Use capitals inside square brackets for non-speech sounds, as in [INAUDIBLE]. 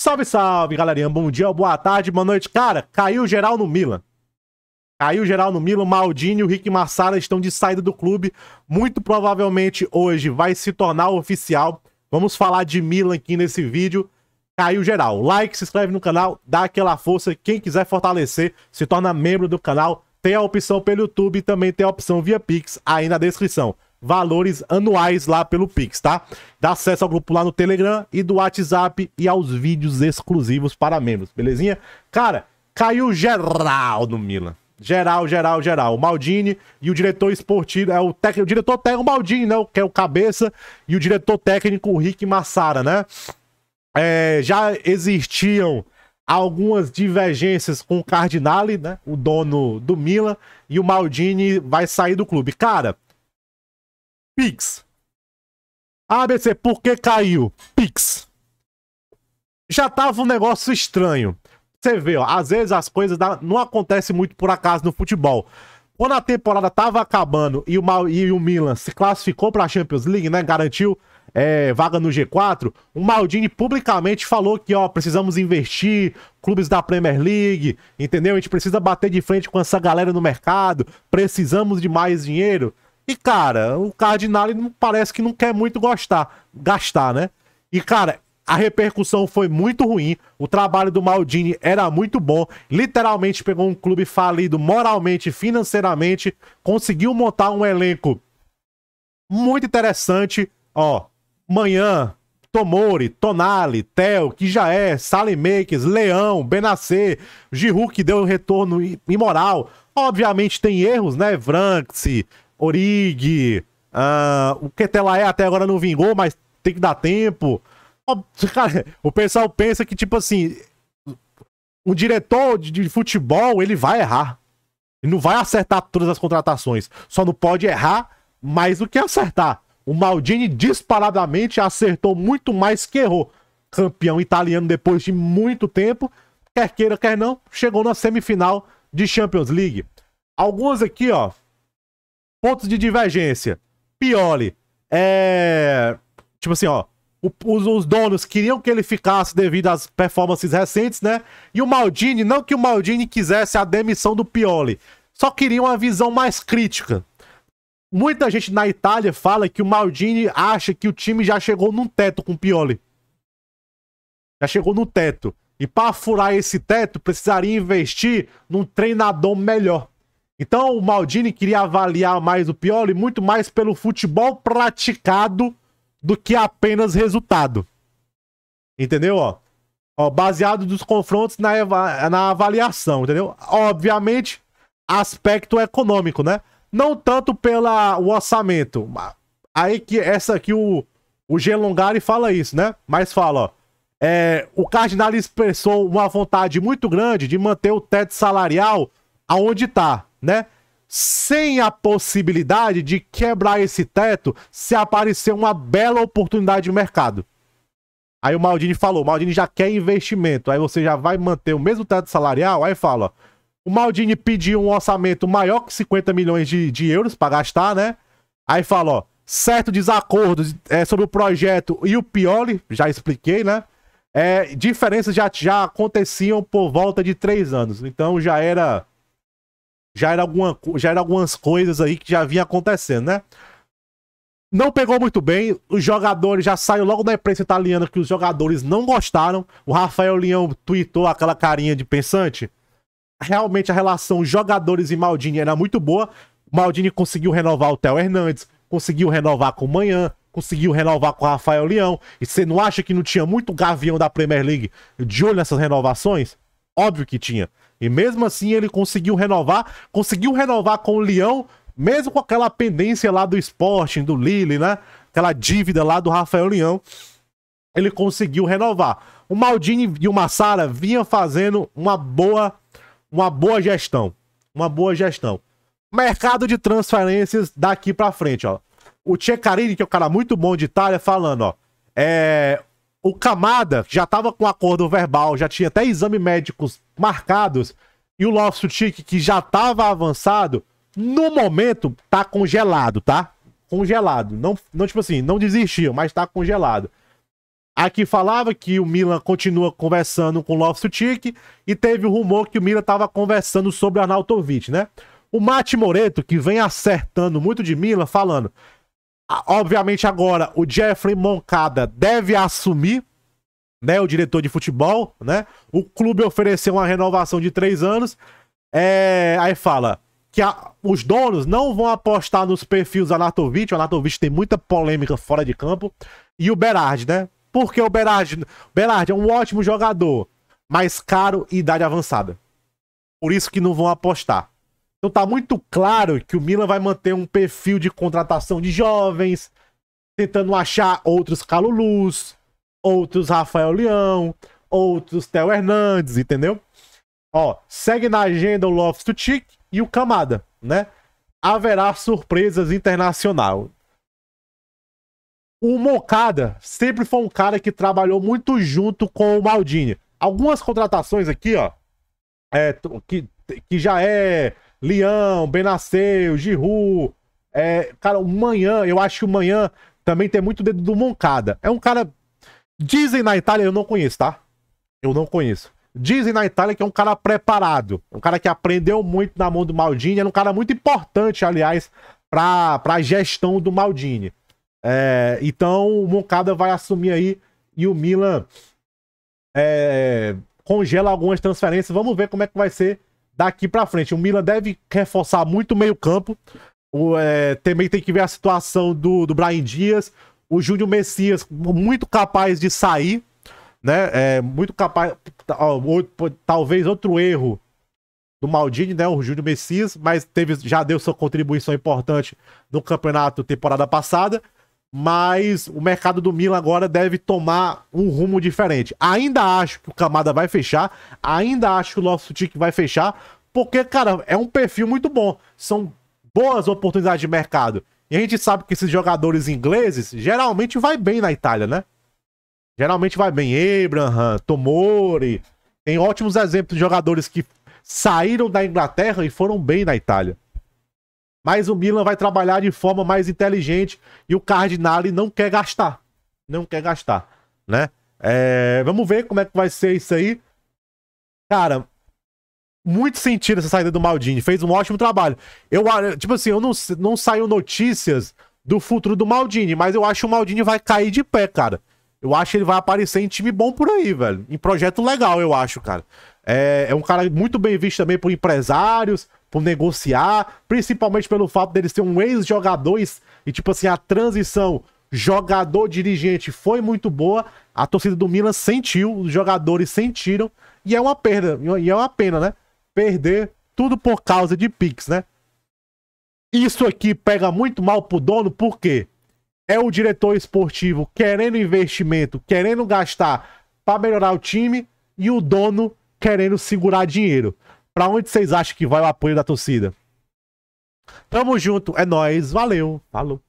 Salve, salve, galerinha. Bom dia, boa tarde, boa noite. Cara, caiu geral no Milan. Caiu geral no Milan. Maldini e o Rick Massara estão de saída do clube. Muito provavelmente hoje vai se tornar oficial. Vamos falar de Milan aqui nesse vídeo. Caiu geral. Like, se inscreve no canal, dá aquela força. Quem quiser fortalecer, se torna membro do canal. Tem a opção pelo YouTube e também tem a opção via Pix aí na descrição valores anuais lá pelo Pix, tá? Dá acesso ao grupo lá no Telegram e do WhatsApp e aos vídeos exclusivos para membros, belezinha? Cara, caiu geral no Milan. Geral, geral, geral. O Maldini e o diretor esportivo, é o técnico, o diretor técnico, o Maldini, né, que é o cabeça, e o diretor técnico, o Rick Massara, né? É, já existiam algumas divergências com o Cardinale, né, o dono do Milan, e o Maldini vai sair do clube. Cara, Pix. ABC, por que caiu? Pix. Já tava um negócio estranho. Você vê, ó, às vezes as coisas não acontecem muito por acaso no futebol. Quando a temporada tava acabando e o, Mal, e o Milan se classificou pra Champions League, né? Garantiu é, vaga no G4, o Maldini publicamente falou que, ó, precisamos investir, clubes da Premier League, entendeu? A gente precisa bater de frente com essa galera no mercado, precisamos de mais dinheiro. E, cara, o Cardinale não parece que não quer muito gostar, gastar, né? E, cara, a repercussão foi muito ruim. O trabalho do Maldini era muito bom. Literalmente pegou um clube falido moralmente, financeiramente, conseguiu montar um elenco muito interessante. Ó, manhã, Tomori, Tonali, Theo, que já é, Salimakers, Leão, Benacer, Giroud que deu um retorno imoral. Obviamente tem erros, né? Vranxi, Origi, uh, o é até agora não vingou, mas tem que dar tempo. [LAUGHS] Cara, o pessoal pensa que, tipo assim, o diretor de, de futebol, ele vai errar. Ele não vai acertar todas as contratações. Só não pode errar mais do que acertar. O Maldini disparadamente acertou muito mais que errou. Campeão italiano depois de muito tempo, quer queira, quer não, chegou na semifinal de Champions League. Algumas aqui, ó, pontos de divergência. Pioli, é. Tipo assim, ó. os, donos queriam que ele ficasse devido às performances recentes, né? E o Maldini, não que o Maldini quisesse a demissão do Pioli, só queria uma visão mais crítica. Muita gente na Itália fala que o Maldini acha que o time já chegou num teto com o Pioli. Já chegou no teto. E para furar esse teto, precisaria investir num treinador melhor. Então o Maldini queria avaliar mais o Pioli muito mais pelo futebol praticado do que apenas resultado. Entendeu? Ó, ó baseado nos confrontos na, na avaliação, entendeu? Obviamente, aspecto econômico, né? Não tanto pelo orçamento. Aí que essa aqui o, o Gelongari fala isso, né? Mas fala, ó. É, o Cardinal expressou uma vontade muito grande de manter o teto salarial aonde está né? Sem a possibilidade de quebrar esse teto se aparecer uma bela oportunidade de mercado. Aí o Maldini falou, o Maldini já quer investimento. Aí você já vai manter o mesmo teto salarial. Aí fala, o Maldini pediu um orçamento maior que 50 milhões de, de euros para gastar, né? Aí fala, ó, certo desacordo é, sobre o projeto e o Pioli, já expliquei, né? É, diferenças já, já aconteciam por volta de três anos. Então já era já era, alguma, já era algumas coisas aí que já vinha acontecendo, né? Não pegou muito bem, os jogadores já saiu logo da imprensa italiana que os jogadores não gostaram. O Rafael Leão tweetou aquela carinha de pensante. Realmente a relação jogadores e Maldini era muito boa. Maldini conseguiu renovar o Theo Hernandes, conseguiu renovar com o Manhã, conseguiu renovar com o Rafael Leão. E você não acha que não tinha muito gavião da Premier League de olho nessas renovações? Óbvio que tinha. E mesmo assim ele conseguiu renovar, conseguiu renovar com o Leão, mesmo com aquela pendência lá do Sporting, do Lille, né? Aquela dívida lá do Rafael Leão, ele conseguiu renovar. O Maldini e o Massara vinham fazendo uma boa, uma boa gestão, uma boa gestão. Mercado de transferências daqui para frente, ó. O Ceccarini, que é um cara muito bom de Itália, falando, ó, é, o Camada já estava com acordo verbal, já tinha até exames médicos marcados, e o nosso Tique, que já estava avançado, no momento tá congelado, tá? Congelado. Não, não tipo assim, não desistiu, mas tá congelado. Aqui falava que o Milan continua conversando com o Loftus-Cheek e teve o rumor que o Milan estava conversando sobre o Arnautovic, né? O Mate Moreto, que vem acertando muito de Milan, falando Obviamente, agora o Jeffrey Moncada deve assumir, né? O diretor de futebol, né? O clube ofereceu uma renovação de três anos. É... Aí fala que a... os donos não vão apostar nos perfis Anatovic. O Anatovic tem muita polêmica fora de campo. E o Berardi, né? Porque o Berardi, Berardi é um ótimo jogador, mas caro e idade avançada. Por isso que não vão apostar. Então tá muito claro que o Milan vai manter um perfil de contratação de jovens, tentando achar outros Calo Luz, outros Rafael Leão, outros Theo Hernandes, entendeu? Ó, segue na agenda o Loftus to Chick e o Camada, né? Haverá surpresas internacional. O Mocada sempre foi um cara que trabalhou muito junto com o Maldini. Algumas contratações aqui, ó, é, que, que já é Leão, Benasceu, Giru. É, cara, o Manhã, eu acho que o Manhã também tem muito dedo do Moncada. É um cara. Dizem na Itália, eu não conheço, tá? Eu não conheço. Dizem na Itália que é um cara preparado. Um cara que aprendeu muito na mão do Maldini. Era um cara muito importante, aliás, para a gestão do Maldini. É, então, o Moncada vai assumir aí e o Milan é, congela algumas transferências. Vamos ver como é que vai ser daqui para frente. O Milan deve reforçar muito o meio-campo. É, também tem que ver a situação do, do Brian Dias. O Júnior Messias, muito capaz de sair, né? É, muito capaz. Talvez outro erro do Maldini, né? O Júnior Messias, mas teve, já deu sua contribuição importante no campeonato temporada passada mas o mercado do Milan agora deve tomar um rumo diferente. Ainda acho que o Camada vai fechar, ainda acho que o nosso tique vai fechar, porque, cara, é um perfil muito bom. São boas oportunidades de mercado. E a gente sabe que esses jogadores ingleses geralmente vai bem na Itália, né? Geralmente vai bem. Abraham, Tomori. Tem ótimos exemplos de jogadores que saíram da Inglaterra e foram bem na Itália. Mas o Milan vai trabalhar de forma mais inteligente e o Cardinale não quer gastar. Não quer gastar, né? É, vamos ver como é que vai ser isso aí. Cara, muito sentido essa saída do Maldini. Fez um ótimo trabalho. Eu, tipo assim, eu não, não saiu notícias do futuro do Maldini, mas eu acho que o Maldini vai cair de pé, cara. Eu acho que ele vai aparecer em time bom por aí, velho. Em projeto legal, eu acho, cara. É, é um cara muito bem visto também por empresários por negociar, principalmente pelo fato dele ser um ex-jogador e, tipo assim, a transição jogador-dirigente foi muito boa. A torcida do Milan sentiu, os jogadores sentiram, e é uma perda, e é uma pena, né? Perder tudo por causa de Pix, né? Isso aqui pega muito mal pro dono, por quê? É o diretor esportivo querendo investimento, querendo gastar para melhorar o time, e o dono querendo segurar dinheiro. Para onde vocês acham que vai o apoio da torcida? Tamo junto, é nós, valeu, falou.